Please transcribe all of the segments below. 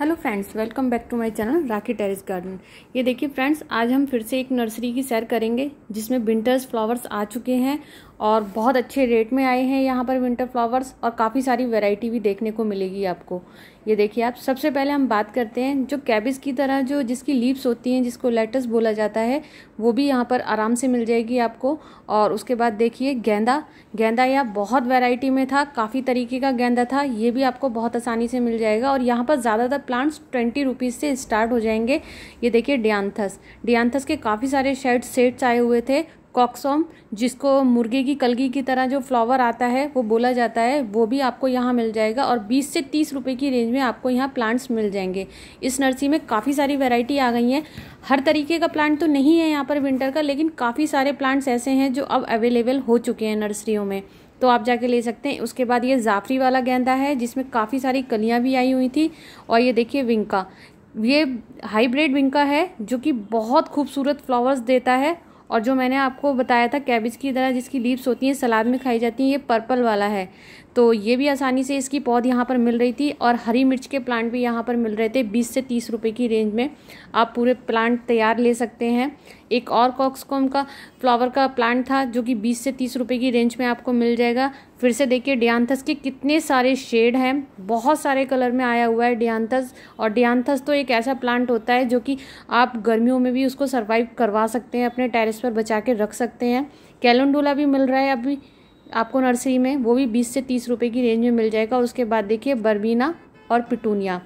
hello friends welcome back to my channel Rakhi terrace garden ये देखिए friends आज हम फिर से एक नर्सरी की सैर करेंगे जिसमें विंटर्स फ्लावर्स आ चुके हैं और बहुत अच्छे रेट में आए हैं यहाँ पर विंटर फ्लावर्स और काफ़ी सारी वैरायटी भी देखने को मिलेगी आपको ये देखिए आप सबसे पहले हम बात करते हैं जो कैबिज की तरह जो जिसकी लीव्स होती हैं जिसको लेटस बोला जाता है वो भी यहाँ पर आराम से मिल जाएगी आपको और उसके बाद देखिए गेंदा गेंदा यह बहुत वेराइटी में था काफ़ी तरीके का गेंदा था ये भी आपको बहुत आसानी से मिल जाएगा और यहाँ पर ज़्यादातर प्लांट्स ट्वेंटी रुपीज़ से स्टार्ट हो जाएंगे ये देखिए डियांथस डियांथस के काफ़ी सारे शेड सेट्स आए हुए थे कॉक्सोम जिसको मुर्गे की कलगी की तरह जो फ्लावर आता है वो बोला जाता है वो भी आपको यहाँ मिल जाएगा और 20 से 30 रुपए की रेंज में आपको यहाँ प्लांट्स मिल जाएंगे इस नर्सरी में काफ़ी सारी वैरायटी आ गई हैं हर तरीके का प्लांट तो नहीं है यहाँ पर विंटर का लेकिन काफ़ी सारे प्लांट्स ऐसे हैं जो अब अवेलेबल हो चुके हैं नर्सरियों में तो आप जाके ले सकते हैं उसके बाद ये जाफरी वाला गेंदा है जिसमें काफ़ी सारी कलियाँ भी आई हुई थी और ये देखिए विंका ये हाइब्रिड विंका है जो कि बहुत खूबसूरत फ्लावर्स देता है और जो मैंने आपको बताया था कैबिज की तरह जिसकी लीव्स होती हैं सलाद में खाई जाती हैं ये पर्पल वाला है तो ये भी आसानी से इसकी पौध यहाँ पर मिल रही थी और हरी मिर्च के प्लांट भी यहाँ पर मिल रहे थे बीस से तीस रुपये की रेंज में आप पूरे प्लांट तैयार ले सकते हैं एक और कॉक्सकॉम का फ्लावर का प्लांट था जो कि बीस से तीस रुपये की रेंज में आपको मिल जाएगा फिर से देखिए डियांथस के कितने सारे शेड हैं बहुत सारे कलर में आया हुआ है डियांथस और डियांथस तो एक ऐसा प्लांट होता है जो कि आप गर्मियों में भी उसको सर्वाइव करवा सकते हैं अपने टेरेस पर बचा के रख सकते हैं कैलोंडोला भी मिल रहा है अभी आपको नर्सरी में वो भी बीस से तीस रुपये की रेंज में मिल जाएगा उसके बाद देखिए बर्बीना और पिटूनिया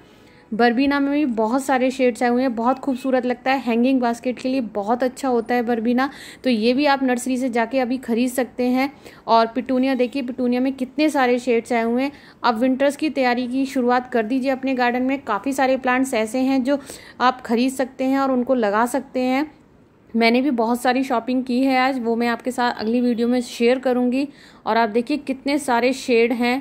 बर्बीना में भी बहुत सारे शेड्स आए हुए हैं बहुत खूबसूरत लगता है हैंगिंग बास्केट के लिए बहुत अच्छा होता है बर्बीना तो ये भी आप नर्सरी से जाके अभी ख़रीद सकते हैं और पिटूनिया देखिए पिटूनिया में कितने सारे शेड्स आए हुए हैं अब विंटर्स की तैयारी की शुरुआत कर दीजिए अपने गार्डन में काफ़ी सारे प्लांट्स ऐसे हैं जो आप ख़रीद सकते हैं और उनको लगा सकते हैं मैंने भी बहुत सारी शॉपिंग की है आज वो मैं आपके साथ अगली वीडियो में शेयर करूँगी और आप देखिए कितने सारे शेड हैं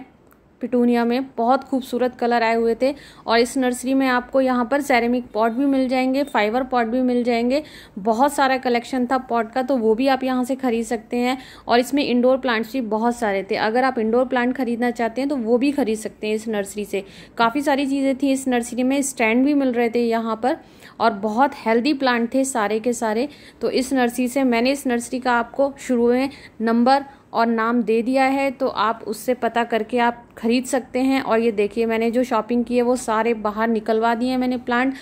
पिटूनिया में बहुत खूबसूरत कलर आए हुए थे और इस नर्सरी में आपको यहाँ पर सैरेमिक पॉट भी मिल जाएंगे फाइबर पॉट भी मिल जाएंगे बहुत सारा कलेक्शन था पॉट का तो वो भी आप यहाँ से ख़रीद सकते हैं और इसमें इंडोर प्लांट्स भी बहुत सारे थे अगर आप इंडोर प्लांट खरीदना चाहते हैं तो वो भी खरीद सकते हैं इस नर्सरी से काफ़ी सारी चीज़ें थी इस नर्सरी में स्टैंड भी मिल रहे थे यहाँ पर और बहुत हेल्दी प्लांट थे सारे के सारे तो इस नर्सरी से मैंने इस नर्सरी का आपको शुरू में नंबर और नाम दे दिया है तो आप उससे पता करके आप ख़रीद सकते हैं और ये देखिए मैंने जो शॉपिंग की है वो सारे बाहर निकलवा दिए हैं मैंने प्लांट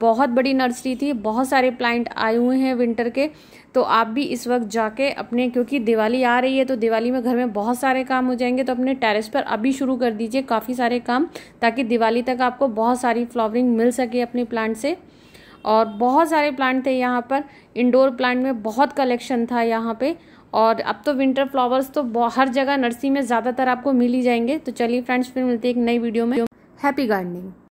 बहुत बड़ी नर्सरी थी बहुत सारे प्लांट आए हुए हैं विंटर के तो आप भी इस वक्त जाके अपने क्योंकि दिवाली आ रही है तो दिवाली में घर में बहुत सारे काम हो जाएंगे तो अपने टेरिस पर अभी शुरू कर दीजिए काफ़ी सारे काम ताकि दिवाली तक आपको बहुत सारी फ्लावरिंग मिल सके अपने प्लांट से और बहुत सारे प्लांट थे यहाँ पर इंडोर प्लांट में बहुत कलेक्शन था यहाँ पर और अब तो विंटर फ्लावर्स तो हर जगह नर्सरी में ज़्यादातर आपको मिल ही जाएंगे तो चलिए फ्रेंड्स फिर मिलते हैं एक नई वीडियो में हैप्पी गार्डनिंग